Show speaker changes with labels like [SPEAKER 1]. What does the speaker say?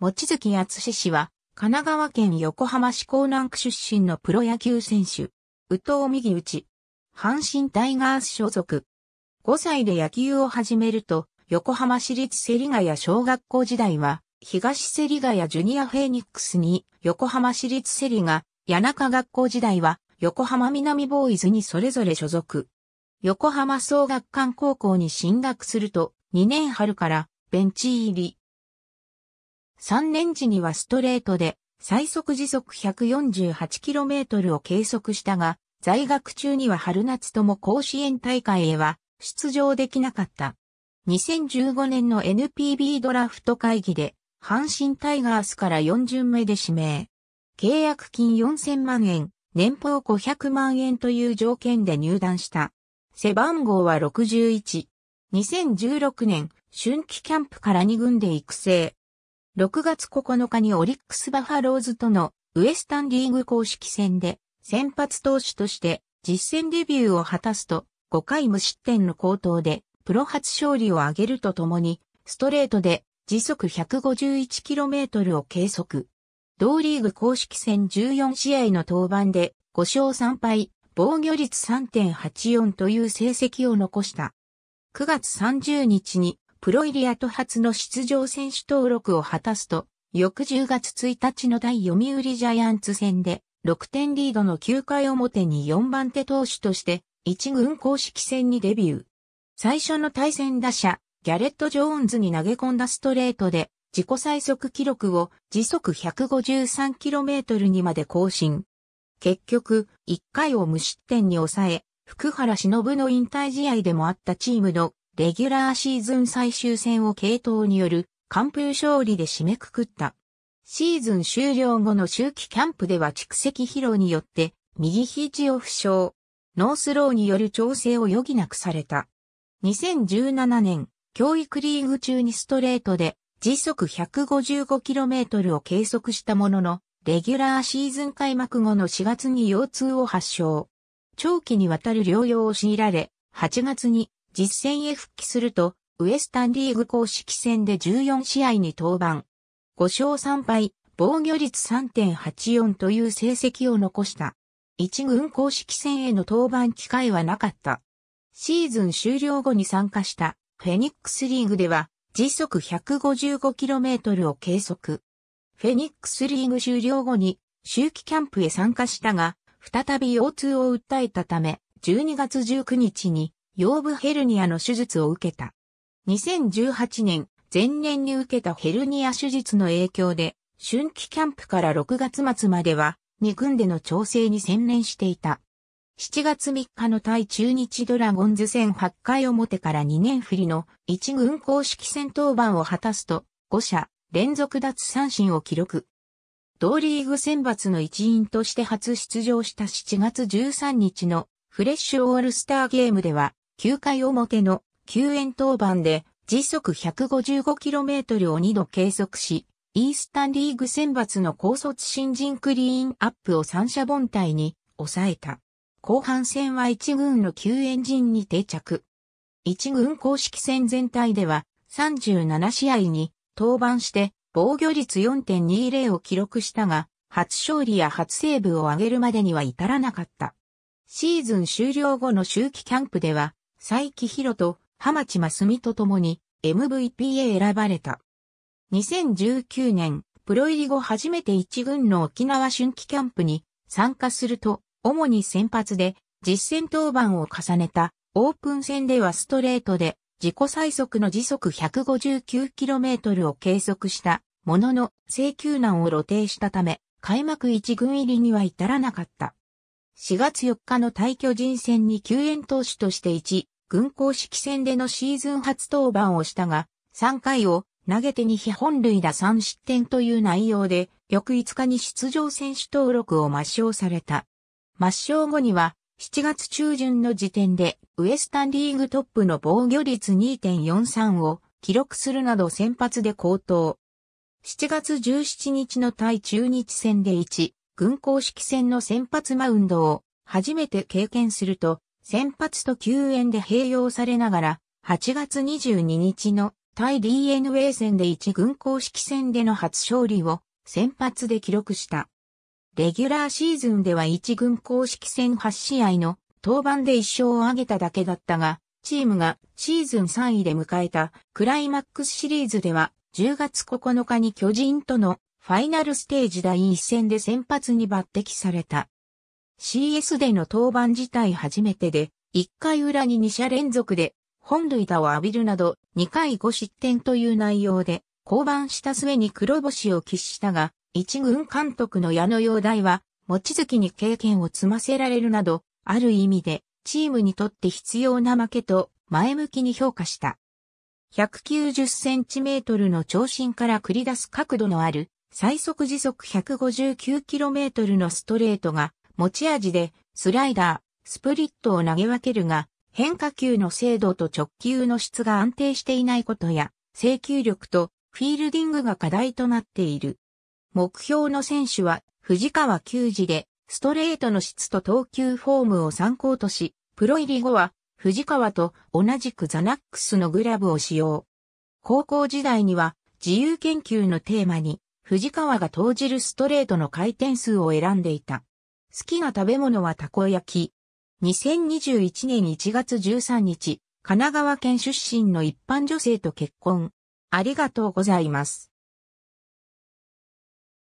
[SPEAKER 1] 望月し氏は、神奈川県横浜市港南区出身のプロ野球選手。宇藤右打阪神タイガース所属。5歳で野球を始めると、横浜市立セリガヤ小学校時代は、東セリガヤジュニアフェニックスに、横浜市立セリガ、谷中学校時代は、横浜南ボーイズにそれぞれ所属。横浜総学館高校に進学すると、2年春からベンチ入り。3年時にはストレートで最速時速 148km を計測したが、在学中には春夏とも甲子園大会へは出場できなかった。2015年の NPB ドラフト会議で、阪神タイガースから4巡目で指名。契約金4000万円、年俸500万円という条件で入団した。背番号は61。2016年、春季キャンプから2軍で育成。6月9日にオリックスバファローズとのウエスタンリーグ公式戦で先発投手として実戦デビューを果たすと5回無失点の好投でプロ初勝利を挙げるとともにストレートで時速 151km を計測。同リーグ公式戦14試合の登板で5勝3敗、防御率3.84という成績を残した。9月30日にプロイリアと初の出場選手登録を果たすと、翌10月1日の第読売ジャイアンツ戦で、6点リードの9回表に4番手投手として、1軍公式戦にデビュー。最初の対戦打者、ギャレット・ジョーンズに投げ込んだストレートで、自己最速記録を時速 153km にまで更新。結局、1回を無失点に抑え、福原忍の引退試合でもあったチームのレギュラーシーズン最終戦を継投による完封勝利で締めくくった。シーズン終了後の周期キャンプでは蓄積疲労によって右肘を負傷、ノースローによる調整を余儀なくされた。2017年、教育リーグ中にストレートで時速 155km を計測したものの、レギュラーシーズン開幕後の4月に腰痛を発症。長期にわたる療養を強いられ、8月に実戦へ復帰すると、ウエスタンリーグ公式戦で14試合に登板。5勝3敗、防御率3.84という成績を残した。一軍公式戦への登板機会はなかった。シーズン終了後に参加したフェニックスリーグでは時速 155km を計測。フェニックスリーグ終了後に周期キャンプへ参加したが、再び腰痛を訴えたため、12月19日に腰部ヘルニアの手術を受けた。2018年、前年に受けたヘルニア手術の影響で、春季キャンプから6月末までは、2軍での調整に専念していた。7月3日の対中日ドラゴンズ戦8回表から2年振りの1軍公式戦登板を果たすと、5者連続奪三振を記録。同リーグ選抜の一員として初出場した7月13日のフレッシュオールスターゲームでは9回表の救援登板で時速 155km を2度計測し、イースタンリーグ選抜の高卒新人クリーンアップを三者凡退に抑えた。後半戦は一軍の救援陣に定着。一軍公式戦全体では37試合に登板して防御率4.20を記録したが、初勝利や初セーブを挙げるまでには至らなかった。シーズン終了後の周期キャンプでは佐伯博と浜地真澄と共に MVP へ選ばれた。2019年、プロ入り後初めて一軍の沖縄春季キャンプに参加すると、主に先発で実戦登板を重ねたオープン戦ではストレートで自己最速の時速 159km を計測したものの制球難を露呈したため開幕一軍入りには至らなかった。4月4日の対去人戦に救援投手として1軍公式戦でのシーズン初登板をしたが、3回を投げて2非本塁打3失点という内容で、翌5日に出場選手登録を抹消された。抹消後には、7月中旬の時点で、ウエスタンリーグトップの防御率2.43を記録するなど先発で高騰。7月17日の対中日戦で1、軍公式戦の先発マウンドを初めて経験すると、先発と救援で併用されながら、8月22日の対 DNA 戦で1軍公式戦での初勝利を先発で記録した。レギュラーシーズンでは1軍公式戦8試合の登板で1勝を挙げただけだったが、チームがシーズン3位で迎えたクライマックスシリーズでは10月9日に巨人とのファイナルステージ第1戦で先発に抜擢された。CS での登板自体初めてで、1回裏に2者連続で、本塁打を浴びるなど、2回5失点という内容で、降板した末に黒星を喫したが、一軍監督の矢野容大は、持月に経験を積ませられるなど、ある意味で、チームにとって必要な負けと、前向きに評価した。190センチメートルの長身から繰り出す角度のある、最速時速159キロメートルのストレートが、持ち味でスライダー、スプリットを投げ分けるが、変化球の精度と直球の質が安定していないことや、制球力とフィールディングが課題となっている。目標の選手は藤川球児で、ストレートの質と投球フォームを参考とし、プロ入り後は藤川と同じくザナックスのグラブを使用。高校時代には自由研究のテーマに藤川が投じるストレートの回転数を選んでいた。好きな食べ物はたこ焼き。2021年1月13日、神奈川県出身の一般女性と結婚。ありがとうございます。